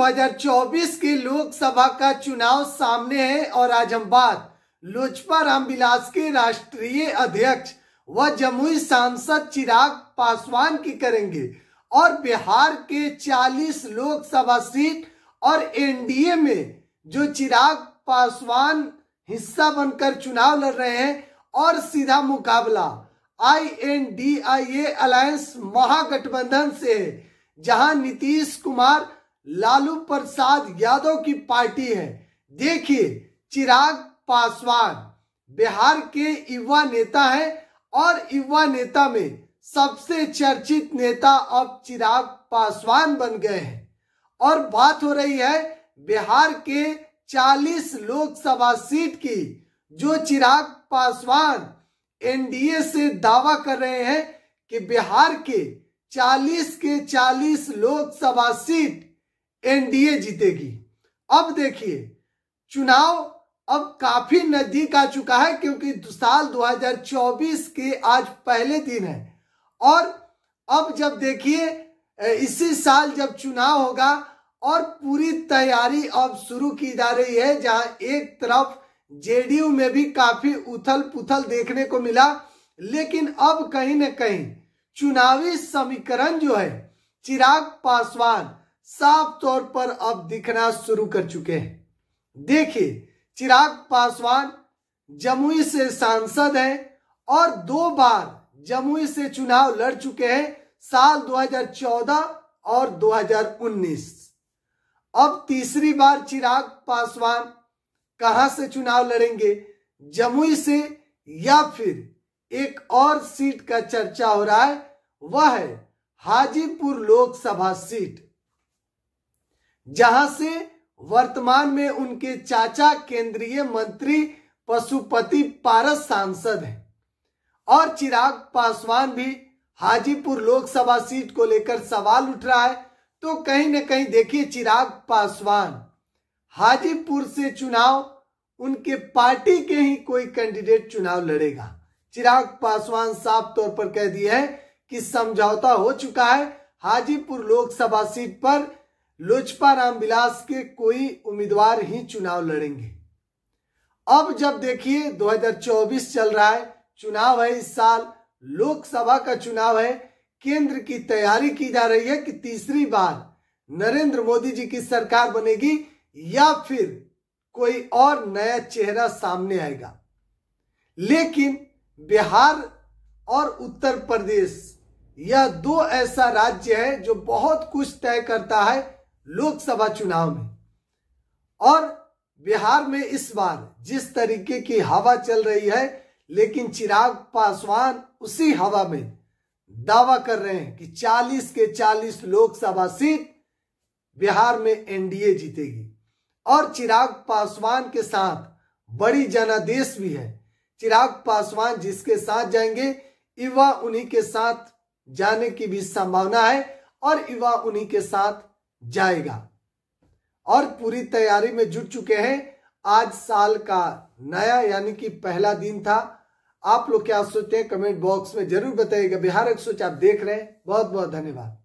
2024 के लोकसभा का चुनाव सामने है और आज हम बात लोजपा रामविलास के राष्ट्रीय अध्यक्ष व जमुई सांसद चिराग पासवान की करेंगे और बिहार के 40 लोकसभा सीट और एनडीए में जो चिराग पासवान हिस्सा बनकर चुनाव लड़ रहे हैं और सीधा मुकाबला I N D I A alliance Mahagathbandhan से है जहां नीतीश कुमार लालू प्रसाद यादव की पार्टी है देखिए चिराग पासवान बिहार के युवा नेता है और युवा नेता में सबसे चर्चित नेता अब चिराग पासवान बन गए हैं और बात हो रही है बिहार के 40 लोकसभा सीट की जो चिराग पासवान एनडीए से दावा कर रहे हैं कि बिहार के 40 के 40 लोकसभा सीट एनडीए जीतेगी अब देखिए चुनाव अब काफी नजदीक आ चुका है क्योंकि साल 2024 के आज पहले दिन है और अब जब देखिए इसी साल जब चुनाव होगा और पूरी तैयारी अब शुरू की जा रही है जहां एक तरफ जेडीयू में भी काफी उथल पुथल देखने को मिला लेकिन अब कहीं न कहीं चुनावी समीकरण जो है चिराग पासवान साफ तौर पर अब दिखना शुरू कर चुके हैं देखिए चिराग पासवान जमुई से सांसद हैं और दो बार जमुई से चुनाव लड़ चुके हैं साल 2014 और 2019 अब तीसरी बार चिराग पासवान कहां से चुनाव लड़ेंगे जमुई से या फिर एक और सीट का चर्चा हो रहा है वह है हाजीपुर लोकसभा सीट जहां से वर्तमान में उनके चाचा केंद्रीय मंत्री पशुपति पारस सांसद हैं और चिराग पासवान भी हाजीपुर लोकसभा सीट को लेकर सवाल उठ रहा है तो कहीं ना कहीं देखिए चिराग पासवान हाजीपुर से चुनाव उनके पार्टी के ही कोई कैंडिडेट चुनाव लड़ेगा चिराग पासवान साफ तौर पर कह दिए है कि समझौता हो चुका है हाजीपुर लोकसभा सीट पर लोजपा रामविलास के कोई उम्मीदवार ही चुनाव लड़ेंगे अब जब देखिए 2024 चल रहा है चुनाव है इस साल लोकसभा का चुनाव है केंद्र की तैयारी की जा रही है कि तीसरी बार नरेंद्र मोदी जी की सरकार बनेगी या फिर कोई और नया चेहरा सामने आएगा लेकिन बिहार और उत्तर प्रदेश यह दो ऐसा राज्य है जो बहुत कुछ तय करता है लोकसभा चुनाव में और बिहार में इस बार जिस तरीके की हवा चल रही है लेकिन चिराग पासवान उसी हवा में दावा कर रहे हैं कि 40 के 40 लोकसभा सीट बिहार में एनडीए जीतेगी और चिराग पासवान के साथ बड़ी जनादेश भी है चिराग पासवान जिसके साथ जाएंगे युवा उन्हीं के साथ जाने की भी संभावना है और युवा उन्हीं के साथ जाएगा और पूरी तैयारी में जुट चुके हैं आज साल का नया यानी कि पहला दिन था आप लोग क्या सोचते हैं कमेंट बॉक्स में जरूर बताइएगा बिहार एक सोच आप देख रहे हैं बहुत बहुत धन्यवाद